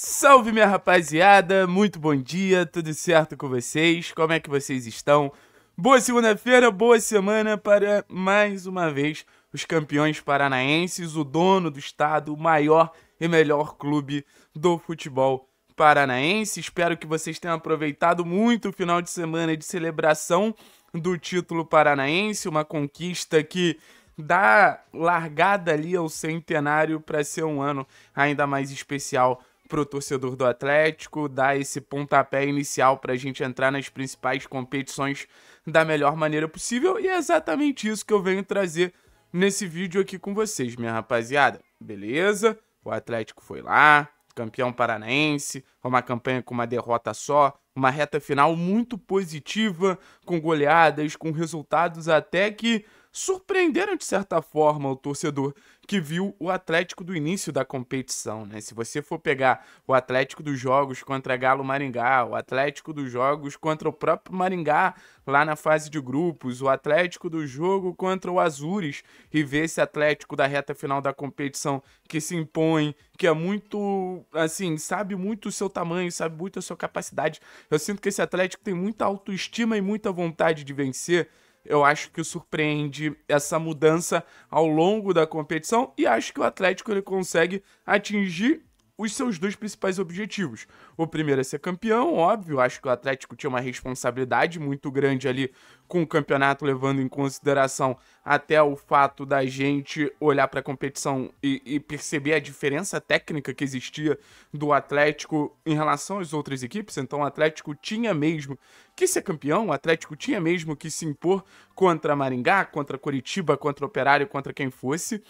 Salve minha rapaziada, muito bom dia, tudo certo com vocês? Como é que vocês estão? Boa segunda-feira, boa semana para mais uma vez os campeões paranaenses, o dono do estado, o maior e melhor clube do futebol paranaense. Espero que vocês tenham aproveitado muito o final de semana de celebração do título paranaense, uma conquista que dá largada ali ao centenário para ser um ano ainda mais especial pro torcedor do Atlético, dar esse pontapé inicial para a gente entrar nas principais competições da melhor maneira possível. E é exatamente isso que eu venho trazer nesse vídeo aqui com vocês, minha rapaziada. Beleza? O Atlético foi lá, campeão paranaense, uma campanha com uma derrota só, uma reta final muito positiva, com goleadas, com resultados até que surpreenderam de certa forma o torcedor que viu o Atlético do início da competição, né? Se você for pegar o Atlético dos jogos contra Galo Maringá, o Atlético dos jogos contra o próprio Maringá lá na fase de grupos, o Atlético do jogo contra o Azures e ver esse Atlético da reta final da competição que se impõe, que é muito, assim, sabe muito o seu tamanho, sabe muito a sua capacidade. Eu sinto que esse Atlético tem muita autoestima e muita vontade de vencer eu acho que surpreende essa mudança ao longo da competição e acho que o Atlético ele consegue atingir os seus dois principais objetivos. O primeiro é ser campeão, óbvio, acho que o Atlético tinha uma responsabilidade muito grande ali com o campeonato, levando em consideração até o fato da gente olhar para a competição e, e, perceber a diferença técnica que existia do Atlético em relação às outras equipes. Então, o Atlético tinha mesmo que ser campeão, o Atlético tinha mesmo que se impor contra Maringá, contra Curitiba, contra Operário, contra quem fosse.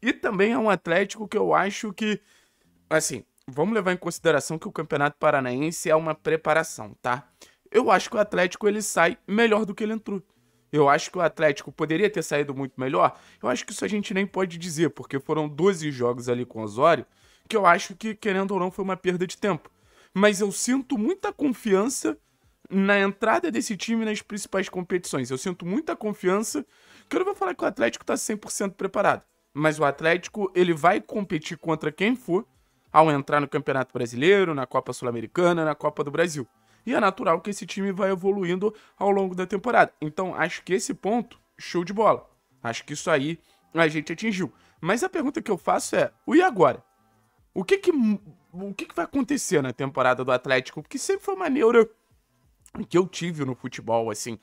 E também é um Atlético que eu acho que assim, vamos levar em consideração que o Campeonato Paranaense é uma preparação, tá? Eu acho que o Atlético ele sai melhor do que ele entrou. Eu acho que o Atlético poderia ter saído muito melhor. Eu acho que isso a gente nem pode dizer, porque foram 12 jogos ali com o Osório, que eu acho que, querendo ou não, foi uma perda de tempo. Mas eu sinto muita confiança na entrada desse time nas principais competições. Eu sinto muita confiança, que eu não vou falar que o Atlético está 100% preparado, mas o Atlético ele vai competir contra quem for ao entrar no Campeonato Brasileiro, na Copa Sul-Americana, na Copa do Brasil. E é natural que esse time vai evoluindo ao longo da temporada. Então acho que esse ponto, show de bola. Acho que isso aí a gente atingiu. Mas a pergunta que eu faço é: o e agora? O que que, o que, que vai acontecer na temporada do Atlético? Porque sempre foi uma neura que eu tive no futebol, assim.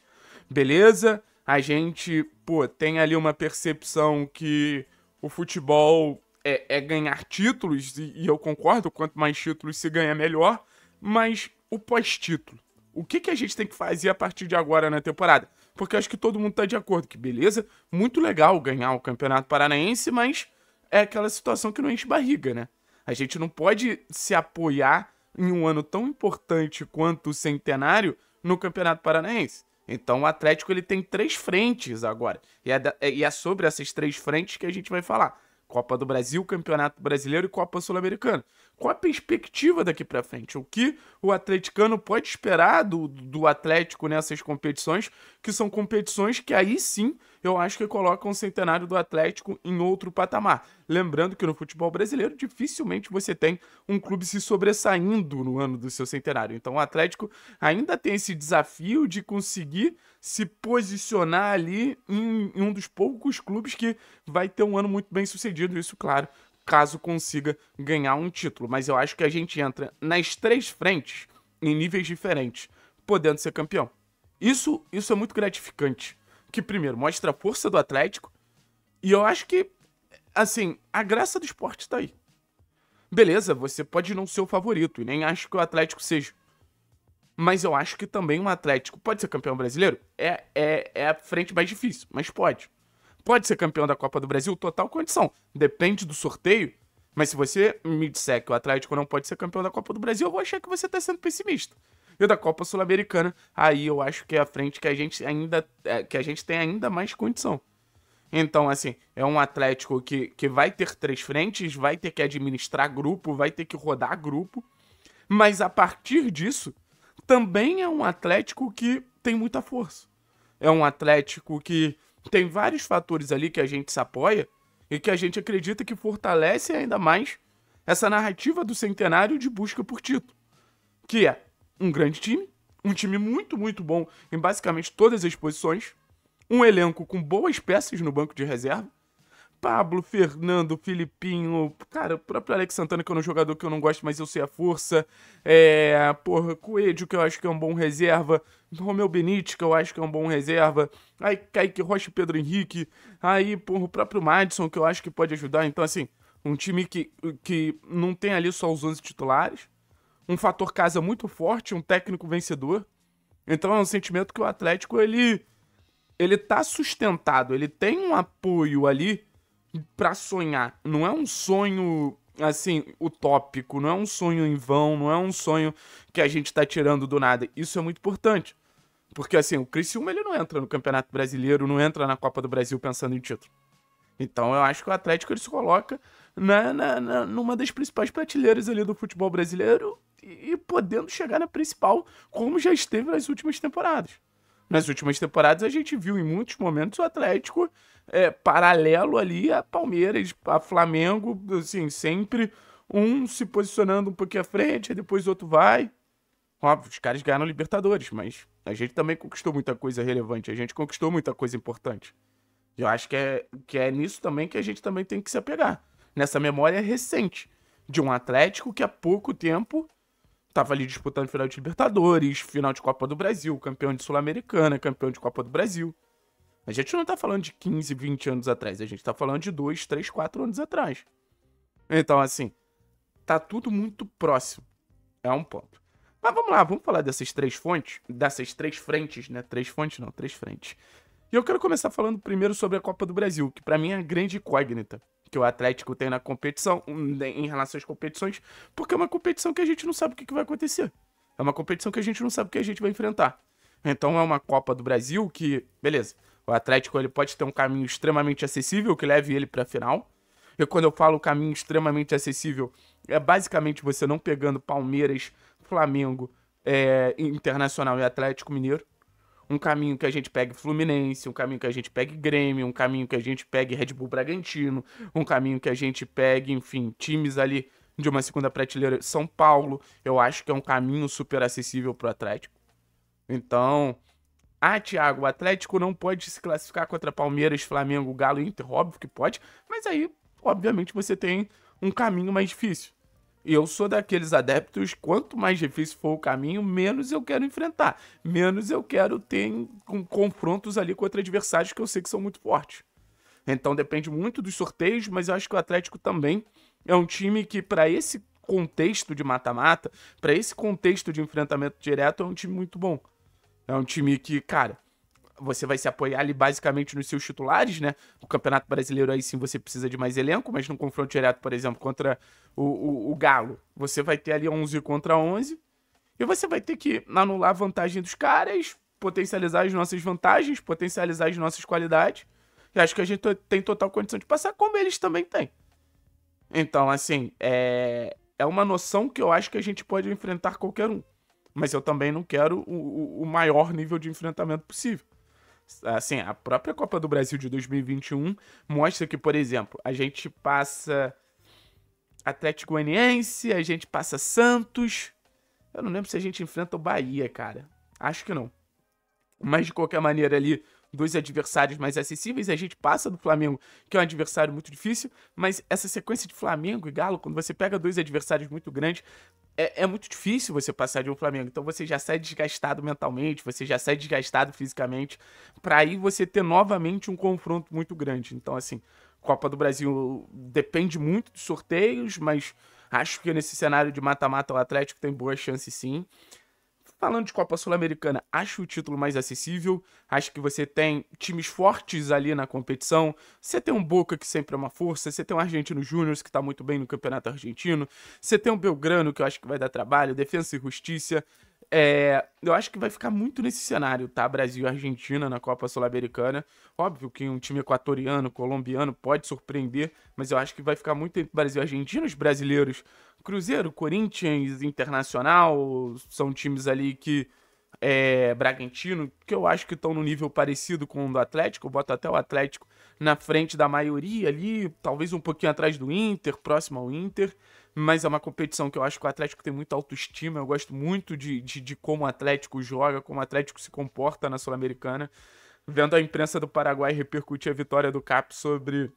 Beleza, a gente, pô, tem ali uma percepção que o futebol é, é ganhar títulos, e, e, eu concordo, quanto mais títulos se ganha, melhor. Mas o pós-título. O que, que a gente tem que fazer a partir de agora na temporada? Porque acho que todo mundo está de acordo, que beleza, muito legal ganhar o Campeonato Paranaense, mas é aquela situação que não enche barriga, né? A gente não pode se apoiar em um ano tão importante quanto o centenário no Campeonato Paranaense. Então o Atlético ele tem três frentes agora. E é, da, é, e é sobre essas três frentes que a gente vai falar. Copa do Brasil, Campeonato Brasileiro e Copa Sul-Americana. Qual a perspectiva daqui para frente? O que o atleticano pode esperar do, do Atlético nessas competições, que são competições que aí sim eu acho que coloca o centenário do Atlético em outro patamar. Lembrando que no futebol brasileiro dificilmente você tem um clube se sobressaindo no ano do seu centenário. Então o Atlético ainda tem esse desafio de conseguir se posicionar ali em, em um dos poucos clubes que vai ter um ano muito bem sucedido. Isso, claro, caso consiga ganhar um título. Mas eu acho que a gente entra nas três frentes em níveis diferentes, podendo ser campeão. Isso, isso é muito gratificante que primeiro mostra a força do Atlético, e eu acho que, assim, a graça do esporte tá aí. Beleza, você pode não ser o favorito, e nem acho que o Atlético seja. Mas eu acho que também um Atlético pode ser campeão brasileiro? É, é, é a frente mais difícil, mas pode. Pode ser campeão da Copa do Brasil? Total condição. Depende do sorteio. Mas se você me disser que o Atlético não pode ser campeão da Copa do Brasil, eu vou achar que você tá sendo pessimista e da Copa Sul-Americana. Aí eu acho que é a frente que a gente ainda é, que a gente tem ainda mais condição. Então, assim, é um Atlético que, que vai ter três frentes, vai ter que administrar grupo, vai ter que rodar grupo. Mas a partir disso, também é um Atlético que tem muita força. É um Atlético que tem vários fatores ali que a gente se apoia e que a gente acredita que fortalece ainda mais essa narrativa do centenário de busca por título. Que é um grande time, um time muito, muito bom em basicamente todas as posições, um elenco com boas peças no banco de reserva. Pablo, Fernando, Filipinho, cara, o próprio Alex Santana, que é um jogador que eu não gosto, mas eu sei a força. É, porra, Coelho, que eu acho que é um bom reserva. Romeu Benítez, que eu acho que é um bom reserva. Aí, Kaique Rocha e Pedro Henrique. Aí, porra, o próprio Madison, que eu acho que pode ajudar. Então, assim, um time que, que não tem ali só os 11 titulares, um fator casa muito forte, um técnico vencedor. Então é um sentimento que o Atlético ele ele tá sustentado, ele tem um apoio ali para sonhar. Não é um sonho assim utópico, não é um sonho em vão, não é um sonho que a gente tá tirando do nada. Isso é muito importante. Porque assim, o Criciúma ele não entra no Campeonato Brasileiro, não entra na Copa do Brasil pensando em título. Então eu acho que o Atlético ele se coloca na, na, na, numa das principais prateleiras ali do futebol brasileiro e podendo chegar na principal, como já esteve nas últimas temporadas. Nas últimas temporadas, a gente viu em muitos momentos o Atlético é, paralelo ali a Palmeiras, a Flamengo, assim, sempre um se posicionando um pouquinho à frente, depois o outro vai. Óbvio, os caras ganharam Libertadores, mas a gente também conquistou muita coisa relevante, a gente conquistou muita coisa importante. Eu acho que é, que é nisso também que a gente também tem que se apegar. Nessa memória recente de um Atlético que há pouco tempo tava ali disputando final de Libertadores, final de Copa do Brasil, campeão de Sul-Americana, campeão de Copa do Brasil. A gente não tá falando de 15, 20 anos atrás, a gente tá falando de 2, 3, 4 anos atrás. Então, assim, tá tudo muito próximo. É um ponto. Mas vamos lá, vamos falar dessas três fontes, dessas três frentes, né? Três fontes não, três frentes. E eu quero começar falando primeiro sobre a Copa do Brasil, que para mim é a grande incógnita que o Atlético tem na competição, em relação às competições, porque é uma competição que a gente não sabe o que, vai acontecer. É uma competição que a gente não sabe o que a gente vai enfrentar. Então é uma Copa do Brasil que, beleza, o Atlético ele pode ter um caminho extremamente acessível que leve ele para a final. E quando eu falo caminho extremamente acessível, é basicamente você não pegando Palmeiras, Flamengo, é, Internacional e Atlético Mineiro um caminho que a gente pegue Fluminense, um caminho que a gente pegue Grêmio, um caminho que a gente pegue Red Bull Bragantino, um caminho que a gente pegue, enfim, times ali de uma segunda prateleira São Paulo. Eu acho que é um caminho super acessível para o Atlético. Então, ah, Thiago, o Atlético não pode se classificar contra Palmeiras, Flamengo, Galo, Inter, óbvio que pode, mas aí, obviamente, você tem um caminho mais difícil. E eu sou daqueles adeptos, quanto mais difícil for o caminho, menos eu quero enfrentar. Menos eu quero ter com confrontos ali com outros adversários que eu sei que são muito fortes. Então depende muito dos sorteios, mas eu acho que o Atlético também é um time que, para esse contexto de mata-mata, para esse contexto de enfrentamento direto, é um time muito bom. É um time que, cara, você vai se apoiar ali basicamente nos seus titulares, né? O Campeonato Brasileiro aí sim você precisa de mais elenco, mas no confronto direto, por exemplo, contra o, o, o Galo, você vai ter ali 11 contra 11 e você vai ter que anular a vantagem dos caras, potencializar as nossas vantagens, potencializar as nossas qualidades. E acho que a gente tem total condição de passar, como eles também têm. Então, assim, é, é uma noção que eu acho que a gente pode enfrentar qualquer um. Mas eu também não quero o, o maior nível de enfrentamento possível. Assim, a própria Copa do Brasil de 2021 mostra que, por exemplo, a gente passa Atlético Goianiense, a gente passa Santos. Eu não lembro se a gente enfrenta o Bahia, cara. Acho que não. Mas de qualquer maneira ali, dois adversários mais acessíveis, a gente passa do Flamengo, que é um adversário muito difícil, mas essa sequência de Flamengo e Galo, quando você pega dois adversários muito grandes, é, é, muito difícil você passar de um Flamengo. Então você já sai desgastado mentalmente, você já sai desgastado fisicamente, para aí você ter novamente um confronto muito grande. Então, assim, Copa do Brasil depende muito de sorteios, mas acho que nesse cenário de mata-mata o Atlético tem boas chances sim. Falando de Copa Sul-Americana, acho o título mais acessível. Acho que você tem times fortes ali na competição. Você tem um Boca que sempre é uma força. Você tem um Argentino Júnior que está muito bem no Campeonato Argentino. Você tem um Belgrano que eu acho que vai dar trabalho. Defensa e Justiça. É, eu acho que vai ficar muito nesse cenário, tá? Brasil e Argentina na Copa Sul-Americana. Óbvio que um time equatoriano, colombiano pode surpreender, mas eu acho que vai ficar muito entre Brasil e Argentina, os brasileiros. Cruzeiro, Corinthians, Internacional, são times ali que. É, Bragantino, que eu acho que estão no nível parecido com o do Atlético, eu boto até o Atlético na frente da maioria ali, talvez um pouquinho atrás do Inter, próximo ao Inter mas é uma competição que eu acho que o Atlético tem muita autoestima. Eu gosto muito de, de, de como o Atlético joga, como o Atlético se comporta na Sul-Americana. Vendo a imprensa do Paraguai repercutir a vitória do CAP sobre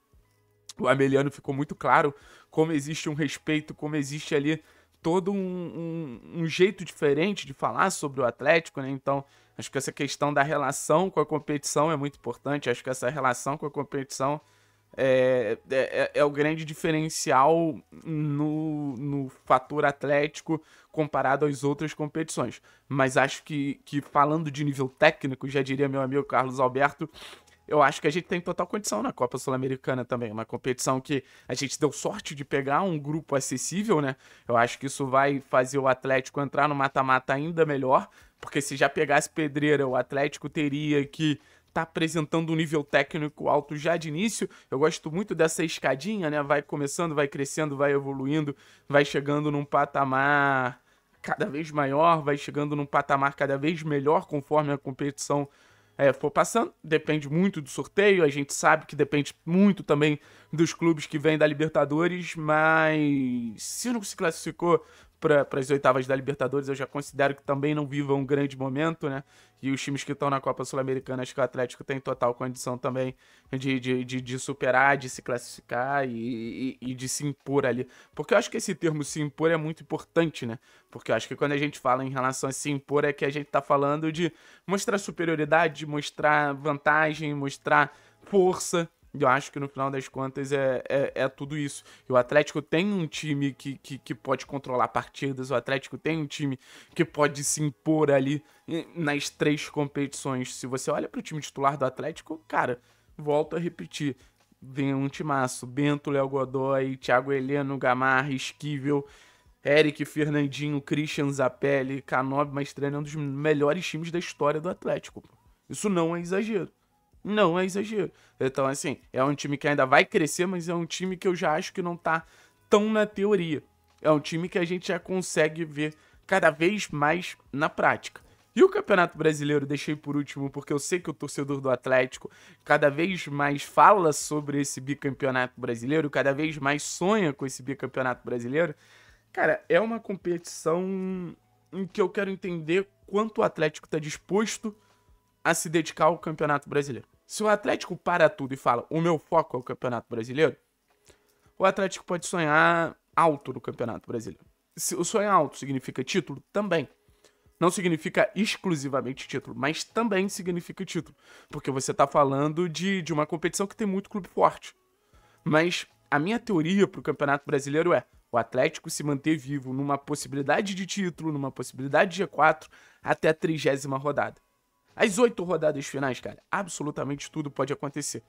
o Ameliano, ficou muito claro como existe um respeito, como existe ali todo um, um, um, jeito diferente de falar sobre o Atlético, né? Então, acho que essa questão da relação com a competição é muito importante. Acho que essa relação com a competição é, é, é, é, o grande diferencial no, no fator atlético comparado às outras competições. Mas acho que, que, falando de nível técnico, já diria meu amigo Carlos Alberto, eu acho que a gente tem total condição na Copa Sul-Americana também. Uma competição que a gente deu sorte de pegar um grupo acessível, né? Eu acho que isso vai fazer o Atlético entrar no mata-mata ainda melhor, porque se já pegasse pedreira, o Atlético teria que tá apresentando um nível técnico alto já de início. Eu gosto muito dessa escadinha, né? Vai começando, vai crescendo, vai evoluindo, vai chegando num patamar cada vez maior, vai chegando num patamar cada vez melhor conforme a competição é, for passando. Depende muito do sorteio, a gente sabe que depende muito também dos clubes que vêm da Libertadores, mas se não se classificou para as oitavas da Libertadores, eu já considero que também não viva um grande momento, né? E os times que estão na Copa Sul-Americana, acho que o Atlético tem total condição também de, de, de, de superar, de se classificar e, e, e, de se impor ali. Porque eu acho que esse termo se impor é muito importante, né? Porque eu acho que quando a gente fala em relação a se impor, é que a gente está falando de mostrar superioridade, mostrar vantagem, mostrar força eu acho que no final das contas é, é, é tudo isso. E o Atlético tem um time que, que, que, pode controlar partidas, o Atlético tem um time que pode se impor ali nas três competições. Se você olha para o time titular do Atlético, cara, volto a repetir. Vem um timaço, Bento, Léo Godoy, Thiago Heleno, Gamarra, Esquivel, Eric, Fernandinho, Christian Zapelli, Canob, mas treinando um dos melhores times da história do Atlético. Isso não é exagero não é exagero. Então, assim, é um time que ainda vai crescer, mas é um time que eu já acho que não tá tão na teoria. É um time que a gente já consegue ver cada vez mais na prática. E o Campeonato Brasileiro deixei por último, porque eu sei que o torcedor do Atlético cada vez mais fala sobre esse bicampeonato brasileiro, cada vez mais sonha com esse bicampeonato brasileiro. Cara, é uma competição em que eu quero entender quanto o Atlético está disposto a se dedicar ao Campeonato Brasileiro. Se o Atlético para tudo e fala, o meu foco é o Campeonato Brasileiro, o Atlético pode sonhar alto no Campeonato Brasileiro. Se o sonhar alto significa título, também. Não significa exclusivamente título, mas também significa título. Porque você está falando de, de uma competição que tem muito clube forte. Mas a minha teoria para o Campeonato Brasileiro é: o Atlético se manter vivo numa possibilidade de título, numa possibilidade de G4, até a trigésima rodada. As oito rodadas finais, cara, absolutamente tudo pode acontecer.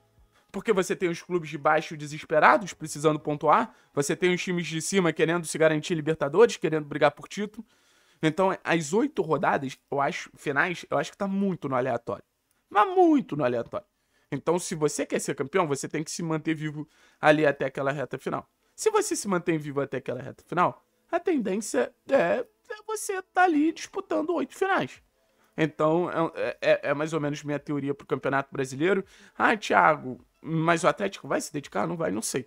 Porque você tem os clubes de baixo desesperados, precisando pontuar, você tem os times de cima querendo se garantir Libertadores, querendo brigar por título. Então, as oito rodadas, eu acho, finais, eu acho que tá muito no aleatório. Mas muito no aleatório. Então, se você quer ser campeão, você tem que se manter vivo ali até aquela reta final. Se você se mantém vivo até aquela reta final, a tendência é, é você estar tá ali disputando oito finais. Então, é, é, é, é mais ou menos minha teoria para o Campeonato Brasileiro. Ah, Thiago, mas o Atlético vai se dedicar? Não vai, não sei.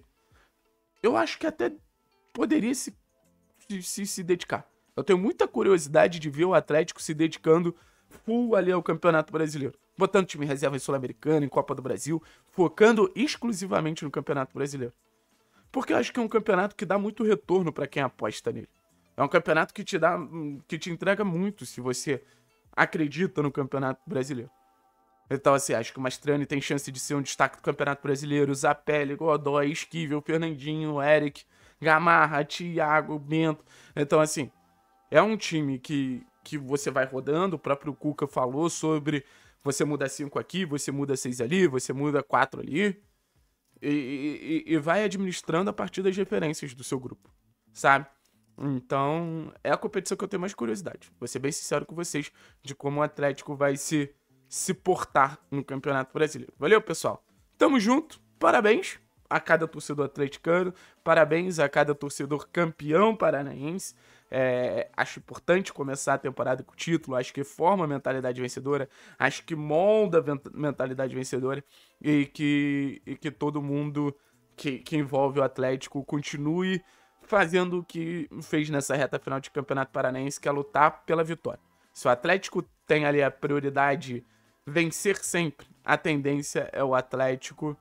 Eu acho que até poderia se, se, se dedicar. Eu tenho muita curiosidade de ver o Atlético se dedicando full ali ao Campeonato Brasileiro. Botando time reserva em Sul-Americana, em Copa do Brasil, focando exclusivamente no Campeonato Brasileiro. Porque eu acho que é um campeonato que dá muito retorno para quem aposta nele. É um campeonato que te dá, que te entrega muito se você acredita no Campeonato Brasileiro. Então, assim, acho que o Mastrani tem chance de ser um destaque do Campeonato Brasileiro. Zapelli, Godoy, Esquivel, Fernandinho, Eric, Gamarra, Thiago, Bento. Então, assim, é um time que, que você vai rodando. O próprio Cuca falou sobre você muda cinco aqui, você muda seis ali, você muda quatro ali. E, e, e vai administrando a partir das referências do seu grupo, sabe? Então, é a competição que eu tenho mais curiosidade. Vou ser bem sincero com vocês de como o Atlético vai se, se portar no Campeonato Brasileiro. Valeu, pessoal. Tamo junto. Parabéns a cada torcedor atleticano. Parabéns a cada torcedor campeão paranaense. É, acho importante começar a temporada com o título. Acho que forma a mentalidade vencedora. Acho que molda a mentalidade vencedora. E que, e que todo mundo que, que envolve o Atlético continue fazendo o que fez nessa reta final de Campeonato Paranaense, que é lutar pela vitória. Se o Atlético tem ali a prioridade vencer sempre, a tendência é o Atlético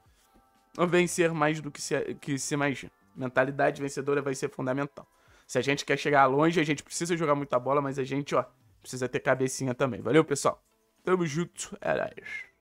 vencer mais do que se, que se imagina. Mentalidade vencedora vai ser fundamental. Se a gente quer chegar longe, a gente precisa jogar muita bola, mas a gente, ó, precisa ter cabecinha também. Valeu, pessoal. Tamo junto. Era é isso.